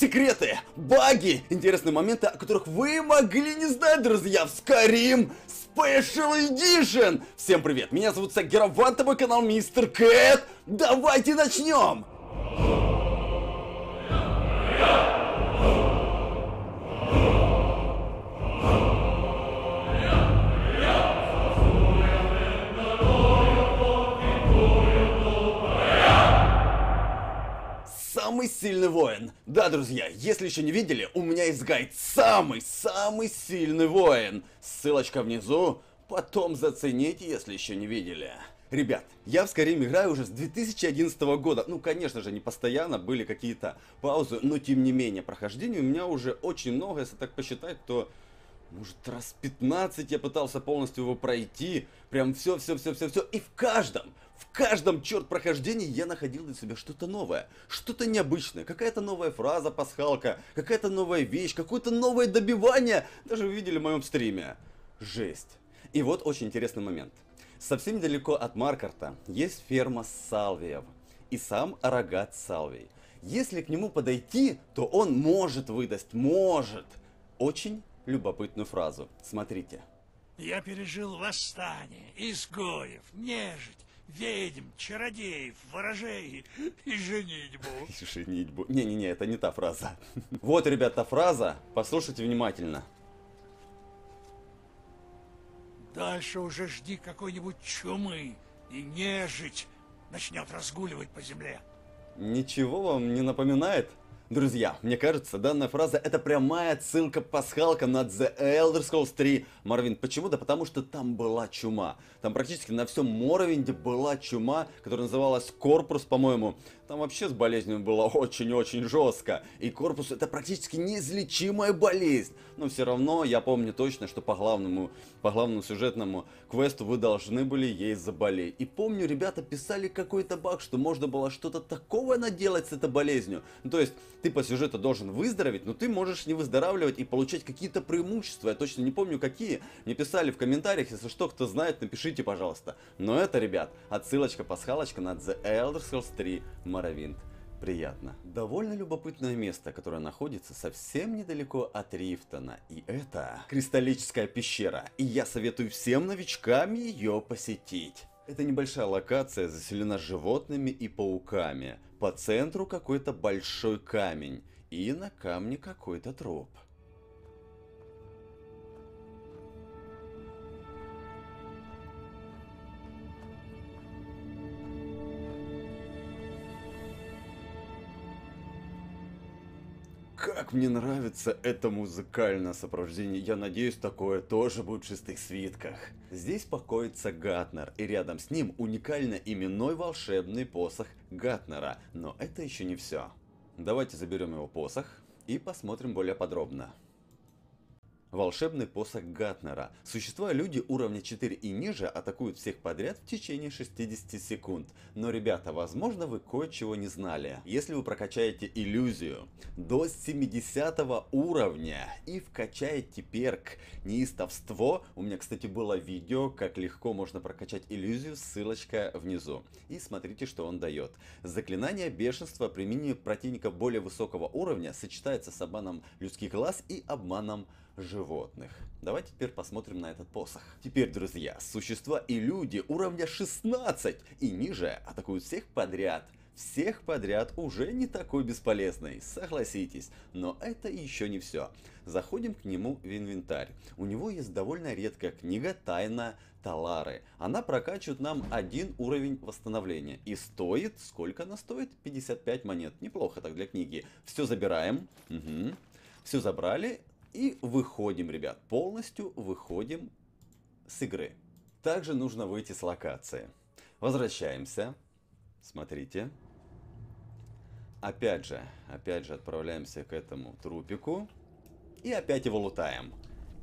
секреты, баги, интересные моменты, о которых вы могли не знать, друзья, в Skyrim Special Edition! Всем привет, меня зовут Сагера, Ван, канал Мистер Кэт, давайте начнем! самый сильный воин. Да, друзья, если еще не видели, у меня есть гайд «Самый-самый сильный воин». Ссылочка внизу, потом зацените, если еще не видели. Ребят, я в Skyrim играю уже с 2011 года. Ну, конечно же, не постоянно, были какие-то паузы, но тем не менее, прохождений у меня уже очень много, если так посчитать, то может, раз 15 я пытался полностью его пройти. Прям все, все, все, все, все. И в каждом, в каждом, черт, прохождении я находил для себя что-то новое. Что-то необычное. Какая-то новая фраза, пасхалка. Какая-то новая вещь. Какое-то новое добивание. Даже вы видели в моем стриме. Жесть. И вот очень интересный момент. Совсем недалеко от Маркарта есть ферма Салвиев. И сам рогат Салвий. Если к нему подойти, то он может выдать, может. Очень любопытную фразу. Смотрите. Я пережил восстание, изгоев, нежить, ведьм, чародеев, ворожей и женитьбу. И женитьбу. Не-не-не, это не та фраза. Вот, ребята, фраза. Послушайте внимательно. Дальше уже жди какой-нибудь чумы, и нежить начнет разгуливать по земле. Ничего вам не напоминает? Друзья, мне кажется, данная фраза это прямая ссылка пасхалка на The Elder Scrolls 3. Марвин, почему? Да потому что там была чума. Там практически на всем Моровинде была чума, которая называлась Корпус, по-моему. Там вообще с болезнью было очень-очень жестко. И корпус это практически неизлечимая болезнь. Но все равно я помню точно, что по главному, по главному сюжетному квесту вы должны были ей заболеть. И помню, ребята писали какой-то баг, что можно было что-то такого наделать с этой болезнью. Ну, то есть ты по сюжету должен выздороветь, но ты можешь не выздоравливать и получать какие-то преимущества. Я точно не помню какие. Мне писали в комментариях, если что, кто знает, напишите, пожалуйста. Но это, ребят, отсылочка-пасхалочка на The Elder Scrolls 3 Morrowind приятно. Довольно любопытное место, которое находится совсем недалеко от Рифтона. И это кристаллическая пещера. И я советую всем новичкам ее посетить. Эта небольшая локация заселена животными и пауками. По центру какой-то большой камень. И на камне какой-то троп. как мне нравится это музыкальное сопровождение. Я надеюсь, такое тоже будет в шестых свитках. Здесь покоится Гатнер, и рядом с ним уникально именной волшебный посох Гатнера. Но это еще не все. Давайте заберем его посох и посмотрим более подробно. Волшебный посох Гатнера. Существа люди уровня 4 и ниже атакуют всех подряд в течение 60 секунд. Но, ребята, возможно вы кое-чего не знали. Если вы прокачаете иллюзию до 70 уровня и вкачаете перк неистовство, у меня, кстати, было видео, как легко можно прокачать иллюзию, ссылочка внизу. И смотрите, что он дает. Заклинание бешенства применение противника более высокого уровня сочетается с обманом людских глаз и обманом животных. Давайте теперь посмотрим на этот посох. Теперь, друзья, существа и люди уровня 16 и ниже атакуют всех подряд. Всех подряд уже не такой бесполезный, согласитесь. Но это еще не все. Заходим к нему в инвентарь. У него есть довольно редкая книга «Тайна Талары». Она прокачивает нам один уровень восстановления. И стоит, сколько она стоит? 55 монет. Неплохо так для книги. Все забираем. Угу. Все забрали, и выходим, ребят, полностью выходим с игры. Также нужно выйти с локации. Возвращаемся. Смотрите. Опять же, опять же отправляемся к этому трупику. И опять его лутаем.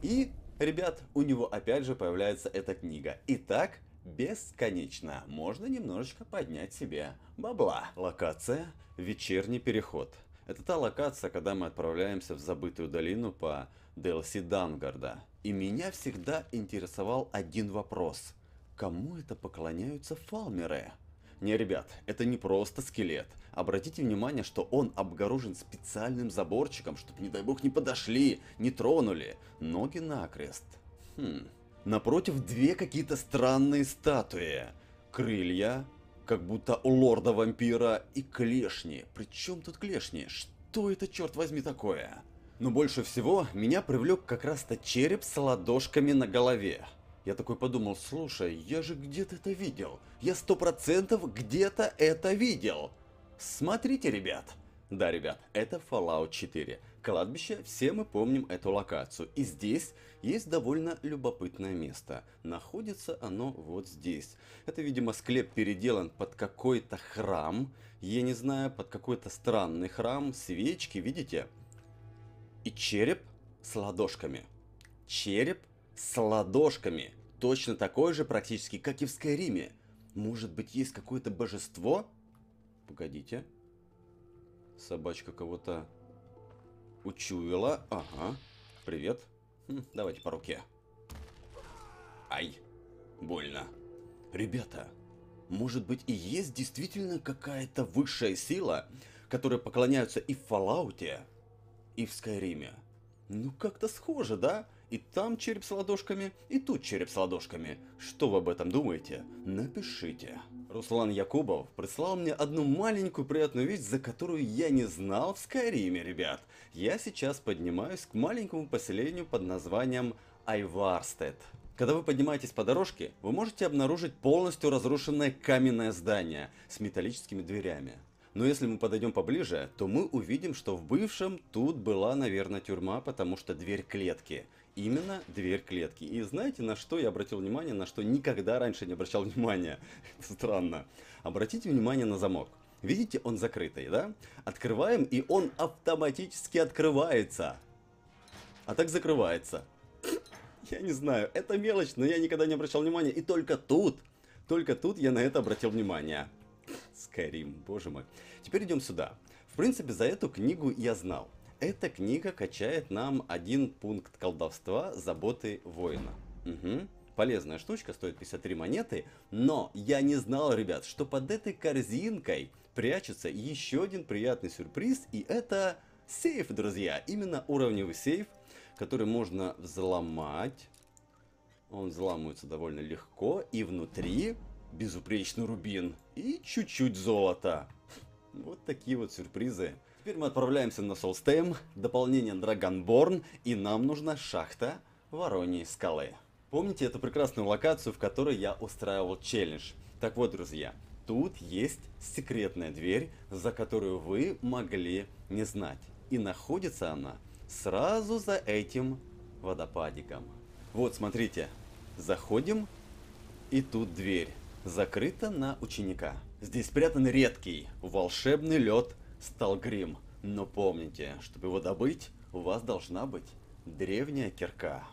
И, ребят, у него опять же появляется эта книга. И так бесконечно можно немножечко поднять себе бабла. Локация «Вечерний переход». Это та локация, когда мы отправляемся в забытую долину по DLC Дангарда. И меня всегда интересовал один вопрос. Кому это поклоняются фалмеры? Не, ребят, это не просто скелет. Обратите внимание, что он обгорожен специальным заборчиком, чтобы, не дай бог, не подошли, не тронули. Ноги накрест. Хм. Напротив две какие-то странные статуи. Крылья, как будто у лорда-вампира и клешни. Причем тут клешни? Что это, черт возьми, такое? Но больше всего меня привлек как раз-то череп с ладошками на голове. Я такой подумал, слушай, я же где-то это видел. Я сто процентов где-то это видел. Смотрите, ребят. Да, ребят, это Fallout 4 кладбище, все мы помним эту локацию. И здесь есть довольно любопытное место. Находится оно вот здесь. Это, видимо, склеп переделан под какой-то храм. Я не знаю, под какой-то странный храм. Свечки, видите? И череп с ладошками. Череп с ладошками. Точно такой же практически, как и в Скайриме. Может быть, есть какое-то божество? Погодите. Собачка кого-то Учуяла. Ага. Привет. Хм, давайте по руке. Ай. Больно. Ребята, может быть и есть действительно какая-то высшая сила, которая поклоняются и в Fallout, и в Скайриме? Ну как-то схоже, да? И там череп с ладошками, и тут череп с ладошками. Что вы об этом думаете? Напишите. Руслан Якубов прислал мне одну маленькую приятную вещь, за которую я не знал в Скайриме, ребят. Я сейчас поднимаюсь к маленькому поселению под названием Айварстед. Когда вы поднимаетесь по дорожке, вы можете обнаружить полностью разрушенное каменное здание с металлическими дверями. Но если мы подойдем поближе, то мы увидим, что в бывшем тут была, наверное, тюрьма, потому что дверь клетки именно дверь клетки. И знаете, на что я обратил внимание, на что никогда раньше не обращал внимания? Это странно. Обратите внимание на замок. Видите, он закрытый, да? Открываем, и он автоматически открывается. А так закрывается. Я не знаю, это мелочь, но я никогда не обращал внимания. И только тут, только тут я на это обратил внимание. Скайрим, боже мой. Теперь идем сюда. В принципе, за эту книгу я знал. Эта книга качает нам один пункт колдовства «Заботы воина». Угу. Полезная штучка, стоит 53 монеты, но я не знал, ребят, что под этой корзинкой прячется еще один приятный сюрприз, и это сейф, друзья. Именно уровневый сейф, который можно взломать. Он взламывается довольно легко, и внутри безупречный рубин и чуть-чуть золота. Вот такие вот сюрпризы Теперь мы отправляемся на Солстейм, дополнение Драгонборн, и нам нужна шахта Вороньей скалы. Помните эту прекрасную локацию, в которой я устраивал челлендж? Так вот, друзья, тут есть секретная дверь, за которую вы могли не знать. И находится она сразу за этим водопадиком. Вот, смотрите, заходим, и тут дверь. Закрыта на ученика. Здесь спрятан редкий волшебный лед стал грим. Но помните, чтобы его добыть, у вас должна быть древняя кирка.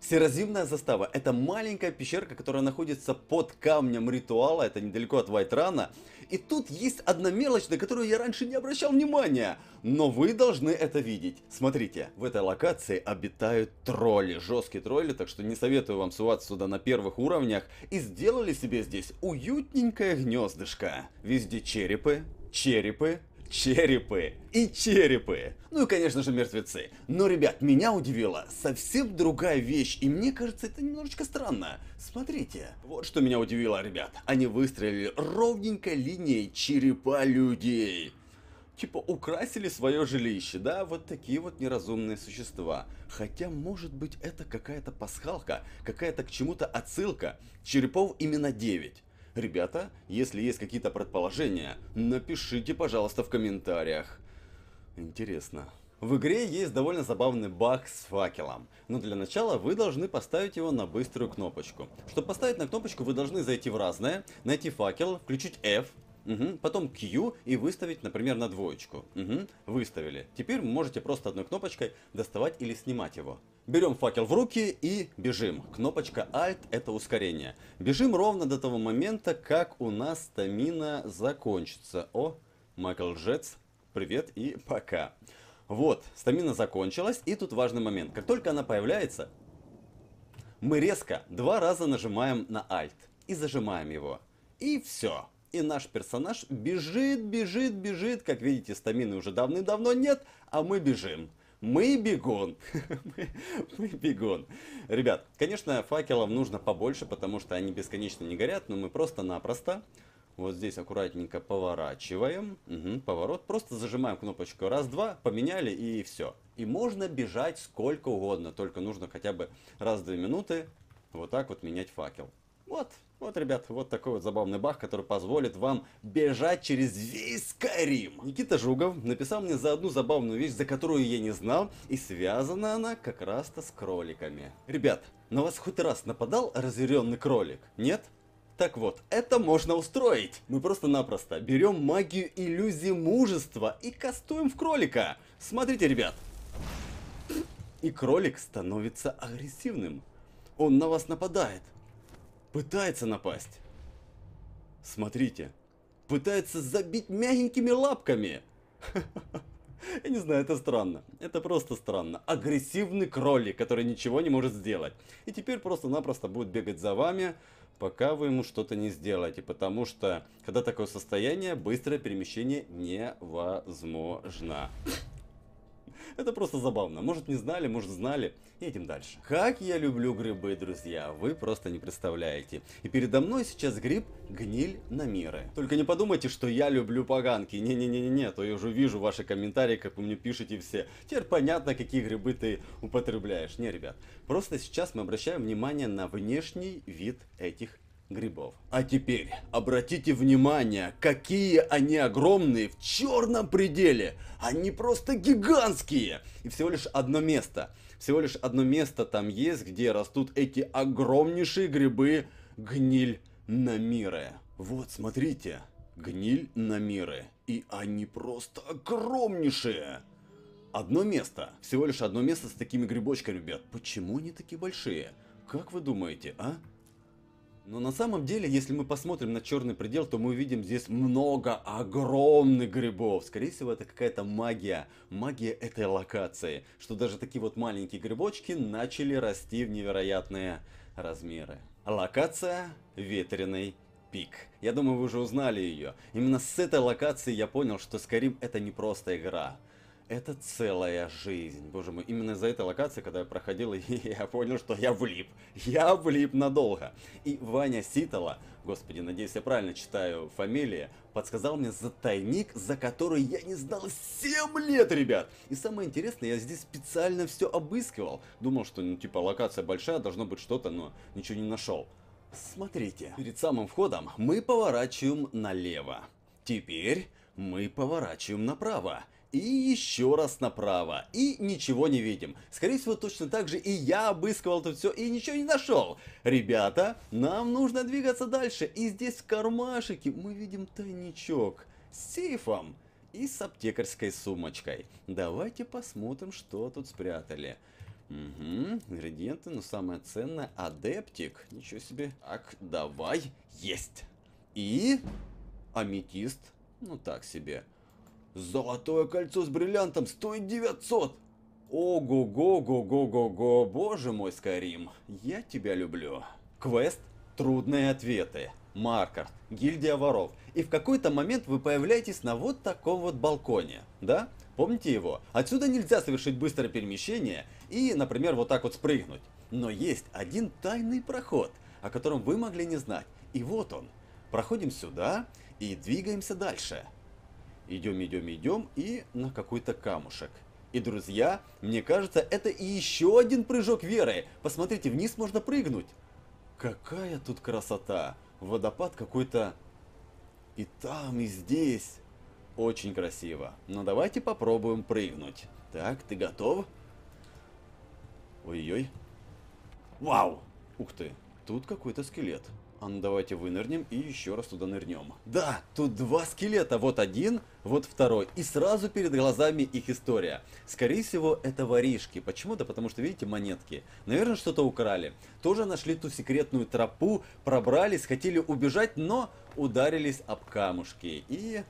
Серозимная застава – это маленькая пещерка, которая находится под камнем ритуала, это недалеко от Вайтрана. И тут есть одна мелочь, на которую я раньше не обращал внимания, но вы должны это видеть. Смотрите, в этой локации обитают тролли, жесткие тролли, так что не советую вам суваться сюда на первых уровнях. И сделали себе здесь уютненькое гнездышко. Везде черепы, черепы, черепы и черепы. Ну и, конечно же, мертвецы. Но, ребят, меня удивила совсем другая вещь, и мне кажется, это немножечко странно. Смотрите. Вот что меня удивило, ребят. Они выстроили ровненько линией черепа людей. Типа украсили свое жилище, да, вот такие вот неразумные существа. Хотя, может быть, это какая-то пасхалка, какая-то к чему-то отсылка. Черепов именно 9. Ребята, если есть какие-то предположения, напишите, пожалуйста, в комментариях. Интересно. В игре есть довольно забавный баг с факелом, но для начала вы должны поставить его на быструю кнопочку. Чтобы поставить на кнопочку, вы должны зайти в разное, найти факел, включить F, угу. потом Q и выставить, например, на двоечку. Угу. Выставили. Теперь вы можете просто одной кнопочкой доставать или снимать его. Берем факел в руки и бежим. Кнопочка Alt это ускорение. Бежим ровно до того момента, как у нас стамина закончится. О, Майкл Джетс, привет и пока. Вот, стамина закончилась, и тут важный момент. Как только она появляется, мы резко два раза нажимаем на Alt и зажимаем его. И все и наш персонаж бежит, бежит, бежит. Как видите, стамины уже давным-давно нет, а мы бежим. Мы бегон. мы, мы бегон. Ребят, конечно, факелов нужно побольше, потому что они бесконечно не горят, но мы просто-напросто вот здесь аккуратненько поворачиваем. Угу, поворот. Просто зажимаем кнопочку раз-два, поменяли и все. И можно бежать сколько угодно, только нужно хотя бы раз-две минуты вот так вот менять факел. Вот, вот, ребят, вот такой вот забавный бах, который позволит вам бежать через весь Карим. Никита Жугов написал мне за одну забавную вещь, за которую я не знал, и связана она как раз-то с кроликами. Ребят, на вас хоть раз нападал разъяренный кролик? Нет? Так вот, это можно устроить. Мы просто-напросто берем магию иллюзии мужества и кастуем в кролика. Смотрите, ребят. И кролик становится агрессивным. Он на вас нападает. Пытается напасть. Смотрите. Пытается забить мягенькими лапками. Я не знаю, это странно. Это просто странно. Агрессивный кролик, который ничего не может сделать. И теперь просто-напросто будет бегать за вами, пока вы ему что-то не сделаете. Потому что, когда такое состояние, быстрое перемещение невозможно. Это просто забавно. Может не знали, может знали. Едем дальше. Как я люблю грибы, друзья. Вы просто не представляете. И передо мной сейчас гриб гниль на миры. Только не подумайте, что я люблю поганки. Не-не-не-не, а то я уже вижу ваши комментарии, как вы мне пишете все. Теперь понятно, какие грибы ты употребляешь. Не, ребят, просто сейчас мы обращаем внимание на внешний вид этих грибов. А теперь обратите внимание, какие они огромные в черном пределе. Они просто гигантские. И всего лишь одно место. Всего лишь одно место там есть, где растут эти огромнейшие грибы гниль на миры. Вот, смотрите, гниль на миры. И они просто огромнейшие. Одно место. Всего лишь одно место с такими грибочками, ребят. Почему они такие большие? Как вы думаете, а? Но на самом деле, если мы посмотрим на черный предел, то мы увидим здесь много огромных грибов. Скорее всего, это какая-то магия. Магия этой локации. Что даже такие вот маленькие грибочки начали расти в невероятные размеры. Локация «Ветреный Пик. Я думаю, вы уже узнали ее. Именно с этой локации я понял, что Skyrim это не просто игра это целая жизнь. Боже мой, именно за этой локации, когда я проходил, я понял, что я влип. Я влип надолго. И Ваня Ситала, господи, надеюсь, я правильно читаю фамилии, подсказал мне за тайник, за который я не знал 7 лет, ребят. И самое интересное, я здесь специально все обыскивал. Думал, что, ну, типа, локация большая, должно быть что-то, но ничего не нашел. Смотрите, перед самым входом мы поворачиваем налево. Теперь мы поворачиваем направо и еще раз направо, и ничего не видим. Скорее всего, точно так же и я обыскивал тут все и ничего не нашел. Ребята, нам нужно двигаться дальше, и здесь в кармашике мы видим тайничок с сейфом и с аптекарской сумочкой. Давайте посмотрим, что тут спрятали. Угу, ингредиенты, но самое ценное, адептик. Ничего себе. Так, давай, есть. И аметист, ну так себе. Золотое кольцо с бриллиантом стоит 900! Ого-го-го-го-го-го, боже мой, Скарим, я тебя люблю. Квест «Трудные ответы». маркер, гильдия воров. И в какой-то момент вы появляетесь на вот таком вот балконе, да? Помните его? Отсюда нельзя совершить быстрое перемещение и, например, вот так вот спрыгнуть. Но есть один тайный проход, о котором вы могли не знать. И вот он. Проходим сюда и двигаемся дальше. Идем, идем, идем и на какой-то камушек. И, друзья, мне кажется, это и еще один прыжок веры. Посмотрите, вниз можно прыгнуть. Какая тут красота. Водопад какой-то и там, и здесь. Очень красиво. Но ну, давайте попробуем прыгнуть. Так, ты готов? Ой-ой. Вау! Ух ты, тут какой-то скелет. А ну давайте вынырнем и еще раз туда нырнем. Да, тут два скелета, вот один, вот второй. И сразу перед глазами их история. Скорее всего, это воришки. Почему-то, потому что, видите, монетки. Наверное, что-то украли. Тоже нашли ту секретную тропу, пробрались, хотели убежать, но ударились об камушки и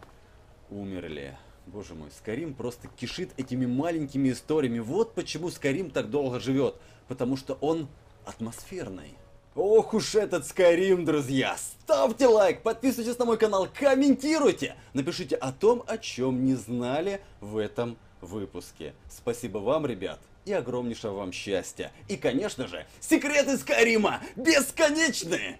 умерли. Боже мой, Скарим просто кишит этими маленькими историями. Вот почему Скарим так долго живет. Потому что он атмосферный. Ох уж этот Skyrim, друзья! Ставьте лайк, подписывайтесь на мой канал, комментируйте! Напишите о том, о чем не знали в этом выпуске. Спасибо вам, ребят, и огромнейшего вам счастья. И, конечно же, секреты Скайрима бесконечные!